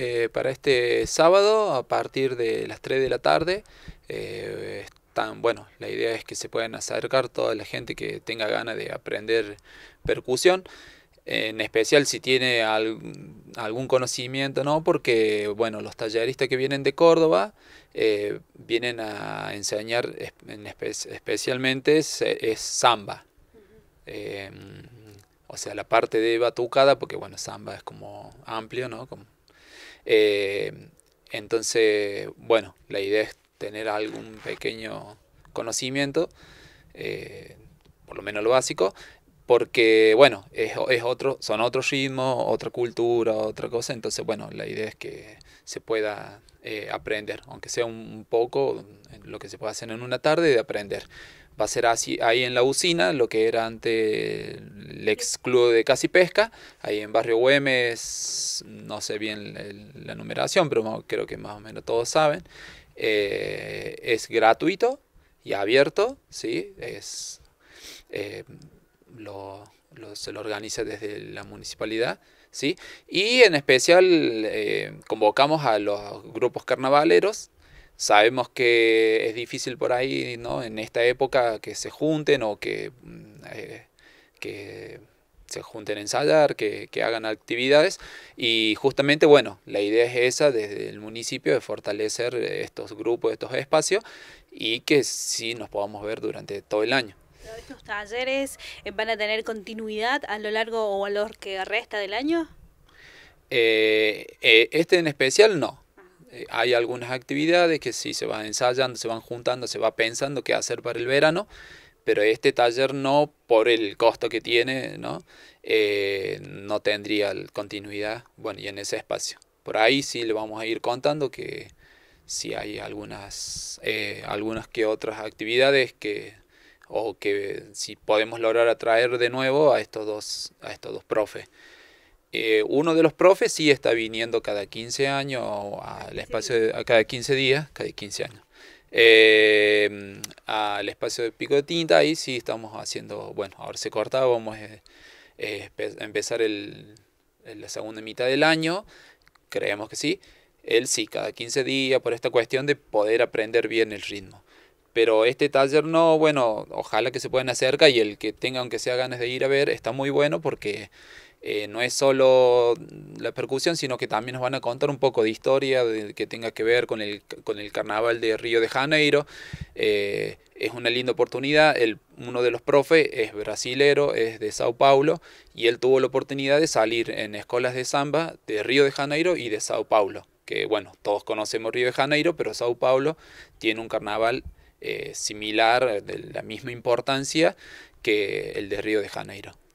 Eh, para este sábado a partir de las 3 de la tarde. Eh, están, bueno, la idea es que se puedan acercar toda la gente que tenga ganas de aprender percusión. En especial si tiene algún conocimiento, ¿no? Porque, bueno, los talleristas que vienen de Córdoba eh, vienen a enseñar especialmente es, samba. Em, o sea, la parte de batucada, porque, bueno, samba es como amplio, ¿no? Como eh, entonces, bueno, la idea es tener algún pequeño conocimiento, eh, por lo menos lo básico, porque, bueno, es, es otro, son otros ritmos, otra cultura, otra cosa, entonces, bueno, la idea es que se pueda eh, aprender, aunque sea un, poco lo que se puede hacer en una tarde de aprender. Va a ser así ahí en la usina, lo que era antes el ex de Casi Pesca, ahí en Barrio Güemes, no sé bien la numeración, pero creo que más o menos todos saben. Eh, es gratuito y abierto, ¿sí? Es, eh, se lo organiza desde la municipalidad. ¿sí? Y en especial eh, convocamos a los grupos carnavaleros. Sabemos que es difícil por ahí, ¿no? En esta época que se junten o que mm, que se junten a ensayar, que, que, hagan actividades. Y justamente, bueno, la idea es esa desde el municipio de fortalecer estos grupos, estos espacios y que sí nos podamos ver durante todo el año. ¿Estos talleres eh, van a tener continuidad a lo largo o a lo que resta del año? Eh, eh, este en especial no. hay algunas actividades que sí se van ensayando, se van juntando, se va pensando qué hacer para el verano pero este taller no por el costo que tiene, ¿no? Eh, no tendría continuidad, bueno, y en ese espacio. Por ahí sí le vamos a ir contando que si hay algunas, eh, algunas que otras actividades que o que si podemos lograr atraer de nuevo a estos dos, a estos dos profes. Eh, uno de los profes sí está viniendo cada 15 años al espacio, a cada 15 días, cada 15 años. Eh, al espacio de pico de tinta. Ahí sí estamos haciendo, bueno, ahora se corta, vamos a eh, empezar el, la segunda mitad del año, creemos que sí. Él sí, cada 15 días, por esta cuestión de poder aprender bien el ritmo. Pero este taller no, bueno, ojalá que se puedan acercar y el que tenga, aunque sea ganas de ir a ver, está muy bueno porque eh, no es solo la percusión, sino que también nos van a contar un poco de historia de, que tenga que ver con el, carnaval de Río de Janeiro. Eh, es una linda oportunidad. uno de los profes es brasilero, es de Sao Paulo, y él tuvo la oportunidad de salir en escuelas de samba de Río de Janeiro y de Sao Paulo. Que bueno, todos conocemos Río de Janeiro, pero Sao Paulo tiene un carnaval eh, similar, de la misma importancia que el de Río de Janeiro.